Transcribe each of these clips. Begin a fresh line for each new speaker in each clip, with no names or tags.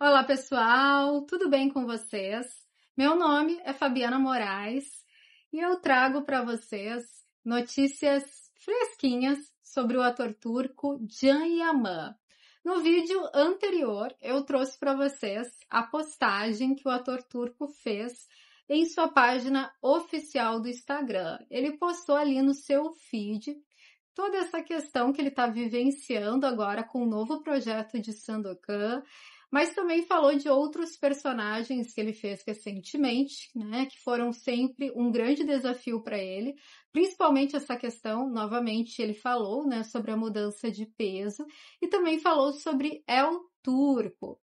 Olá, pessoal, tudo bem com vocês? Meu nome é Fabiana Moraes e eu trago para vocês notícias fresquinhas sobre o ator turco Can Yaman. No vídeo anterior, eu trouxe para vocês a postagem que o ator turco fez em sua página oficial do Instagram. Ele postou ali no seu feed toda essa questão que ele está vivenciando agora com o novo projeto de Sandokan mas também falou de outros personagens que ele fez recentemente, né, que foram sempre um grande desafio para ele, principalmente essa questão, novamente ele falou, né, sobre a mudança de peso e também falou sobre El Turco.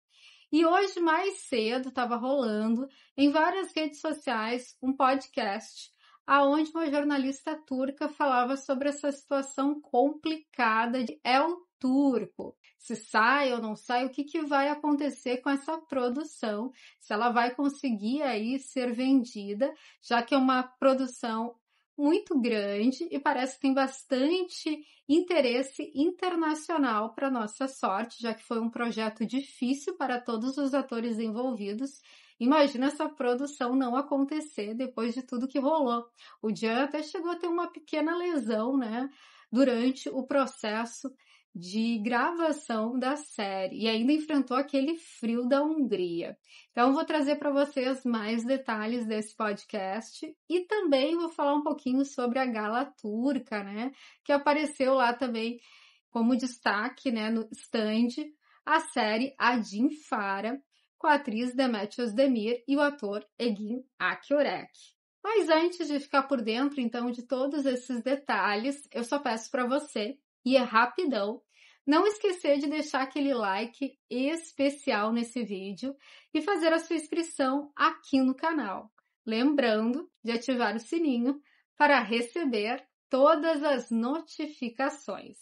E hoje mais cedo estava rolando em várias redes sociais um podcast aonde uma jornalista turca falava sobre essa situação complicada de El turco, se sai ou não sai, o que, que vai acontecer com essa produção, se ela vai conseguir aí ser vendida, já que é uma produção muito grande e parece que tem bastante interesse internacional para nossa sorte, já que foi um projeto difícil para todos os atores envolvidos. Imagina essa produção não acontecer depois de tudo que rolou. O Jean até chegou a ter uma pequena lesão, né, durante o processo de gravação da série e ainda enfrentou aquele frio da Hungria. Então vou trazer para vocês mais detalhes desse podcast e também vou falar um pouquinho sobre a gala turca, né, que apareceu lá também como destaque, né, no stand, a série Adin Fara, com a atriz Demet Demir e o ator Egin Akiorek. Mas antes de ficar por dentro, então, de todos esses detalhes, eu só peço para você e é rapidão. Não esquecer de deixar aquele like especial nesse vídeo e fazer a sua inscrição aqui no canal. Lembrando de ativar o sininho para receber todas as notificações.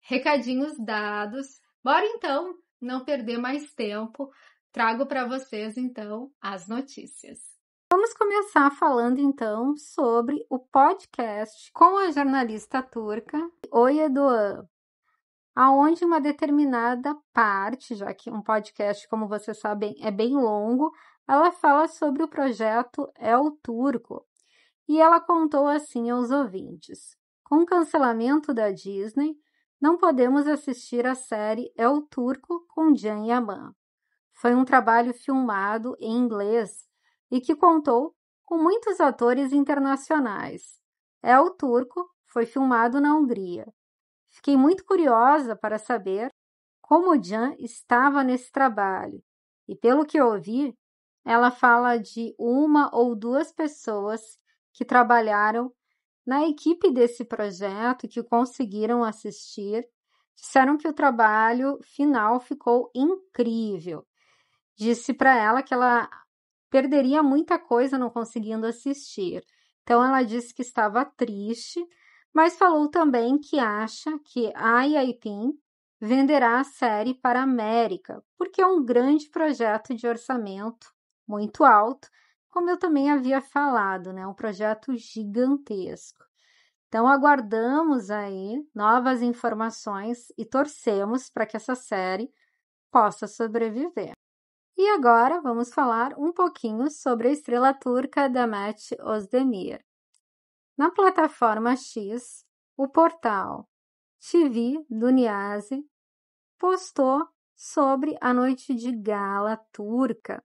Recadinhos dados. Bora então não perder mais tempo. Trago para vocês então as notícias. Vamos começar falando então sobre o podcast com a jornalista turca Oya Doğan, aonde uma determinada parte, já que um podcast, como vocês sabem, é bem longo, ela fala sobre o projeto É o Turco. E ela contou assim aos ouvintes: Com o cancelamento da Disney, não podemos assistir a série É o Turco com Jan Yaman. Foi um trabalho filmado em inglês e que contou com muitos atores internacionais. É o turco, foi filmado na Hungria. Fiquei muito curiosa para saber como Jan estava nesse trabalho, e pelo que ouvi, ela fala de uma ou duas pessoas que trabalharam na equipe desse projeto que conseguiram assistir. Disseram que o trabalho final ficou incrível. Disse para ela que ela perderia muita coisa não conseguindo assistir. Então ela disse que estava triste, mas falou também que acha que a IAPIN venderá a série para a América, porque é um grande projeto de orçamento muito alto, como eu também havia falado, né? Um projeto gigantesco. Então aguardamos aí novas informações e torcemos para que essa série possa sobreviver. E agora vamos falar um pouquinho sobre a estrela turca Demet Özdemir. Na plataforma X, o portal TV Niazi postou sobre a noite de gala turca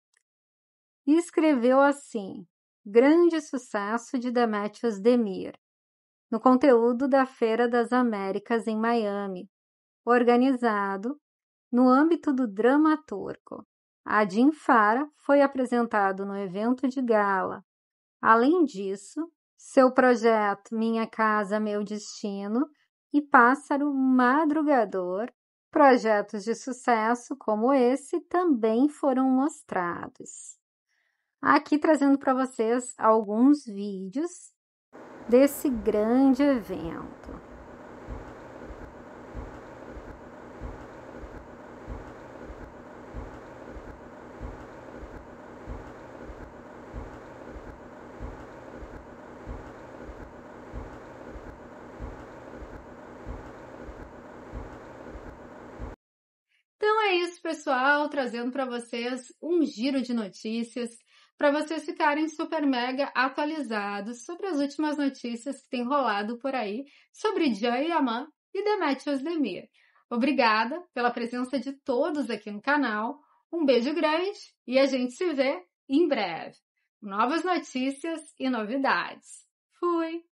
e escreveu assim: Grande sucesso de Demet Özdemir no conteúdo da Feira das Américas em Miami, organizado no âmbito do drama turco. Adin Fara foi apresentado no evento de gala. Além disso, seu projeto Minha Casa Meu Destino e Pássaro Madrugador, projetos de sucesso como esse, também foram mostrados. Aqui trazendo para vocês alguns vídeos desse grande evento. pessoal, trazendo para vocês um giro de notícias para vocês ficarem super mega atualizados sobre as últimas notícias que tem rolado por aí sobre Joy Yaman e Demetrius Demir. Obrigada pela presença de todos aqui no canal. Um beijo grande e a gente se vê em breve. Novas notícias e novidades. Fui!